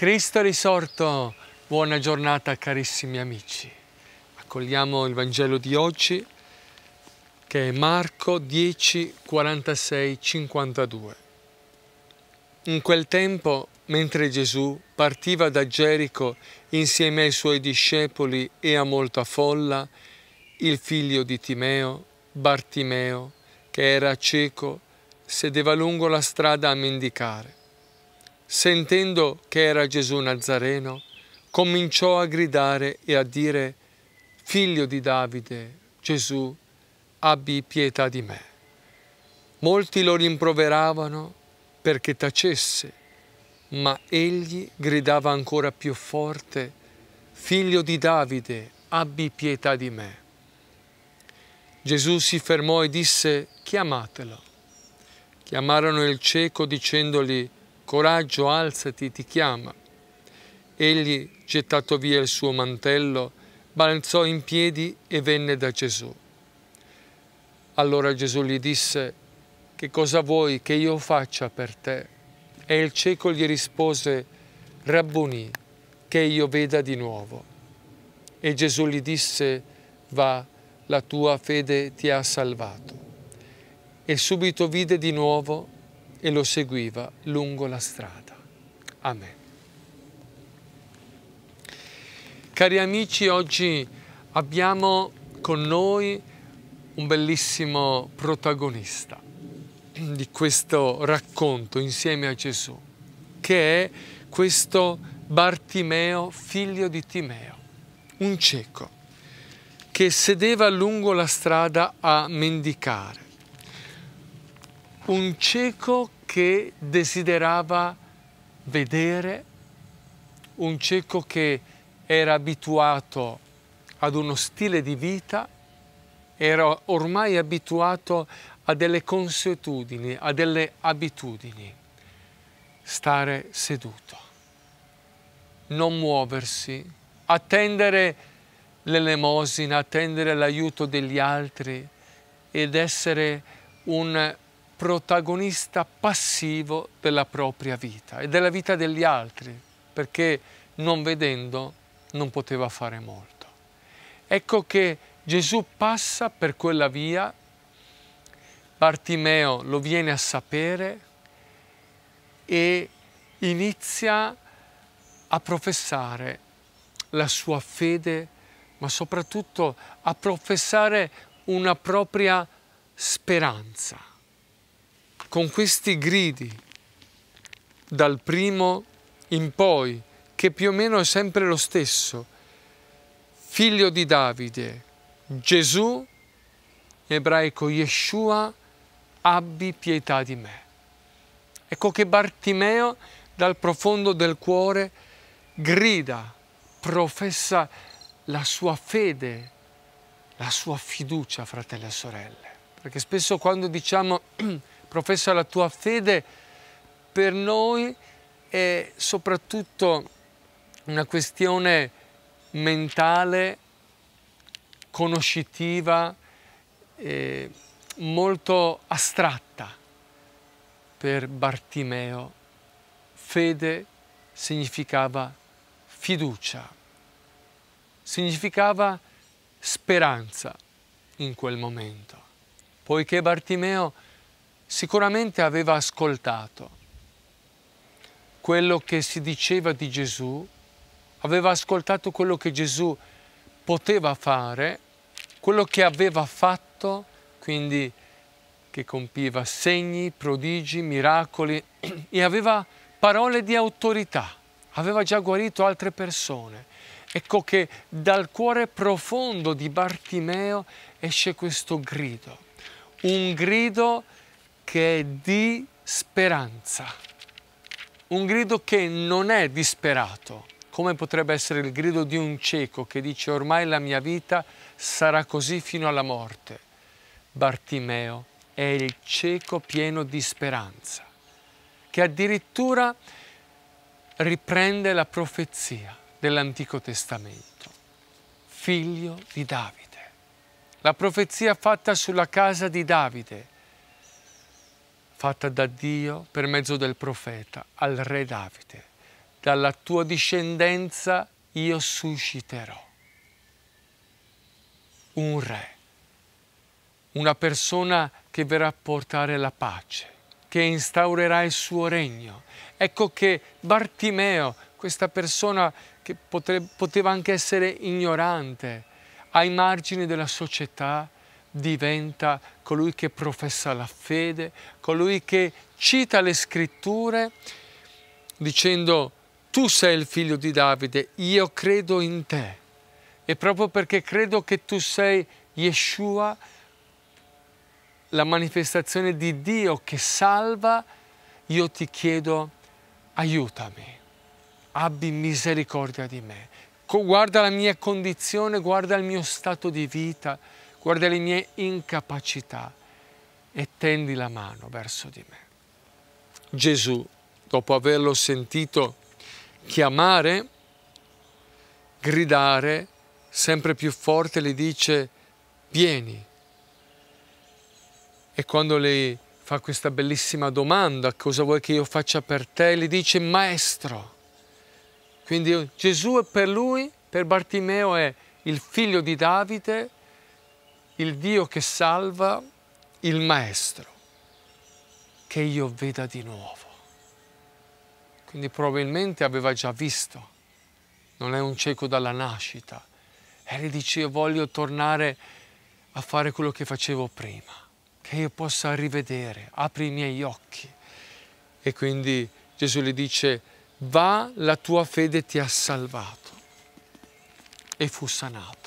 Cristo risorto, buona giornata carissimi amici. Accogliamo il Vangelo di oggi che è Marco 10, 46, 52. In quel tempo, mentre Gesù partiva da Gerico insieme ai suoi discepoli e a molta folla, il figlio di Timeo, Bartimeo, che era cieco, sedeva lungo la strada a mendicare sentendo che era Gesù Nazareno, cominciò a gridare e a dire, Figlio di Davide, Gesù, abbi pietà di me. Molti lo rimproveravano perché tacesse, ma egli gridava ancora più forte, Figlio di Davide, abbi pietà di me. Gesù si fermò e disse, chiamatelo. Chiamarono il cieco dicendogli, Coraggio, alzati, ti chiama. Egli, gettato via il suo mantello, balzò in piedi e venne da Gesù. Allora Gesù gli disse, che cosa vuoi che io faccia per te? E il cieco gli rispose, Rabboni, che io veda di nuovo. E Gesù gli disse, va, la tua fede ti ha salvato. E subito vide di nuovo e lo seguiva lungo la strada. Amen. Cari amici, oggi abbiamo con noi un bellissimo protagonista di questo racconto insieme a Gesù, che è questo Bartimeo, figlio di Timeo, un cieco che sedeva lungo la strada a mendicare. Un cieco che desiderava vedere, un cieco che era abituato ad uno stile di vita, era ormai abituato a delle consuetudini, a delle abitudini. Stare seduto, non muoversi, attendere l'elemosina, attendere l'aiuto degli altri ed essere un protagonista passivo della propria vita e della vita degli altri, perché non vedendo non poteva fare molto. Ecco che Gesù passa per quella via, Bartimeo lo viene a sapere e inizia a professare la sua fede, ma soprattutto a professare una propria speranza con questi gridi dal primo in poi, che più o meno è sempre lo stesso, figlio di Davide, Gesù, ebraico Yeshua, abbi pietà di me. Ecco che Bartimeo dal profondo del cuore grida, professa la sua fede, la sua fiducia, fratelli e sorelle. Perché spesso quando diciamo professa la tua fede per noi è soprattutto una questione mentale, conoscitiva, eh, molto astratta per Bartimeo. Fede significava fiducia, significava speranza in quel momento, poiché Bartimeo sicuramente aveva ascoltato quello che si diceva di Gesù, aveva ascoltato quello che Gesù poteva fare, quello che aveva fatto, quindi che compiva segni, prodigi, miracoli e aveva parole di autorità, aveva già guarito altre persone. Ecco che dal cuore profondo di Bartimeo esce questo grido, un grido che è di speranza. Un grido che non è disperato, come potrebbe essere il grido di un cieco che dice ormai la mia vita sarà così fino alla morte. Bartimeo è il cieco pieno di speranza, che addirittura riprende la profezia dell'Antico Testamento, figlio di Davide. La profezia fatta sulla casa di Davide, fatta da Dio per mezzo del profeta al re Davide. Dalla tua discendenza io susciterò un re, una persona che verrà a portare la pace, che instaurerà il suo regno. Ecco che Bartimeo, questa persona che poteva anche essere ignorante, ai margini della società, diventa colui che professa la fede, colui che cita le scritture dicendo tu sei il figlio di Davide, io credo in te. E proprio perché credo che tu sei Yeshua, la manifestazione di Dio che salva, io ti chiedo aiutami, abbi misericordia di me. Guarda la mia condizione, guarda il mio stato di vita, guarda le mie incapacità e tendi la mano verso di me. Gesù, dopo averlo sentito chiamare, gridare, sempre più forte le dice, vieni. E quando lei fa questa bellissima domanda, cosa vuoi che io faccia per te? Le dice, maestro. Quindi Gesù è per lui, per Bartimeo è il figlio di Davide, il Dio che salva il Maestro, che io veda di nuovo. Quindi probabilmente aveva già visto, non è un cieco dalla nascita. E le dice, io voglio tornare a fare quello che facevo prima, che io possa rivedere, apri i miei occhi. E quindi Gesù le dice, va, la tua fede ti ha salvato. E fu sanato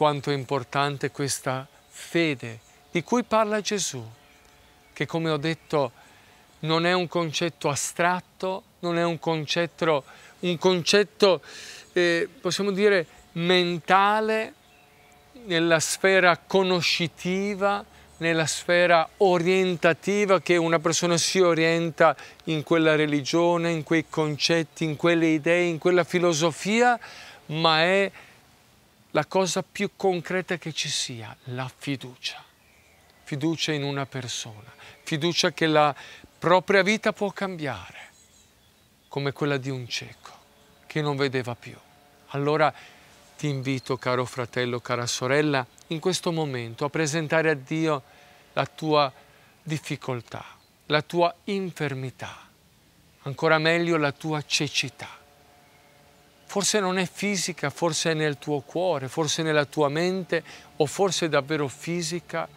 quanto è importante questa fede di cui parla Gesù, che come ho detto non è un concetto astratto, non è un concetto, un concetto eh, possiamo dire, mentale, nella sfera conoscitiva, nella sfera orientativa, che una persona si orienta in quella religione, in quei concetti, in quelle idee, in quella filosofia, ma è la cosa più concreta che ci sia, la fiducia. Fiducia in una persona, fiducia che la propria vita può cambiare, come quella di un cieco che non vedeva più. Allora ti invito, caro fratello, cara sorella, in questo momento a presentare a Dio la tua difficoltà, la tua infermità, ancora meglio la tua cecità forse non è fisica, forse è nel tuo cuore, forse nella tua mente o forse è davvero fisica,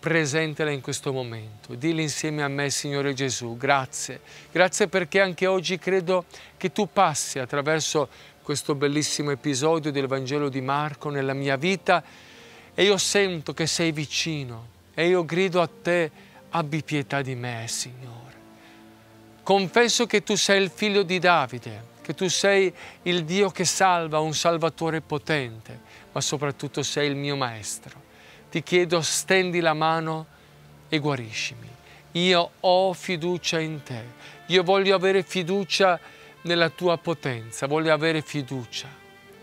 presentela in questo momento. Dillo insieme a me, Signore Gesù, grazie. Grazie perché anche oggi credo che tu passi attraverso questo bellissimo episodio del Vangelo di Marco nella mia vita e io sento che sei vicino e io grido a te, abbi pietà di me, Signore. Confesso che tu sei il figlio di Davide, che tu sei il Dio che salva, un salvatore potente, ma soprattutto sei il mio maestro. Ti chiedo stendi la mano e guariscimi. Io ho fiducia in te, io voglio avere fiducia nella tua potenza, voglio avere fiducia.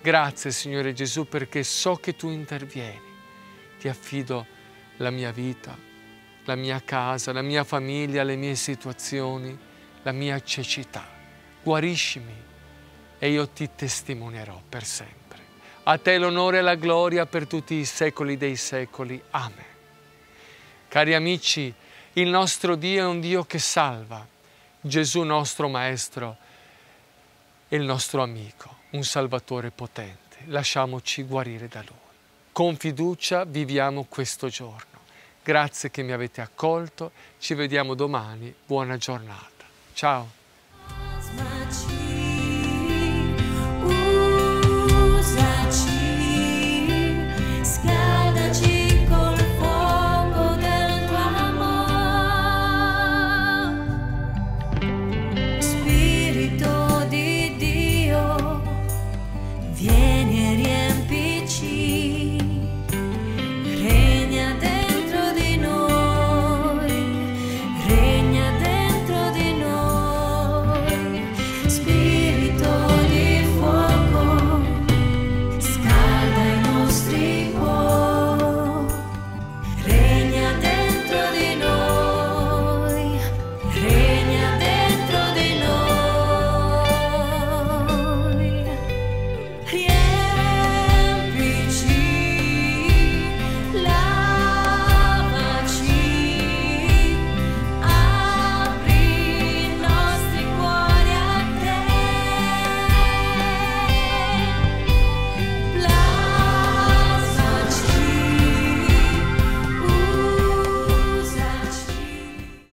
Grazie Signore Gesù perché so che tu intervieni. Ti affido la mia vita, la mia casa, la mia famiglia, le mie situazioni, la mia cecità. Guariscimi e io ti testimonierò per sempre. A te l'onore e la gloria per tutti i secoli dei secoli. Amen. Cari amici, il nostro Dio è un Dio che salva. Gesù nostro Maestro è il nostro amico, un Salvatore potente. Lasciamoci guarire da Lui. Con fiducia viviamo questo giorno. Grazie che mi avete accolto. Ci vediamo domani. Buona giornata. Ciao.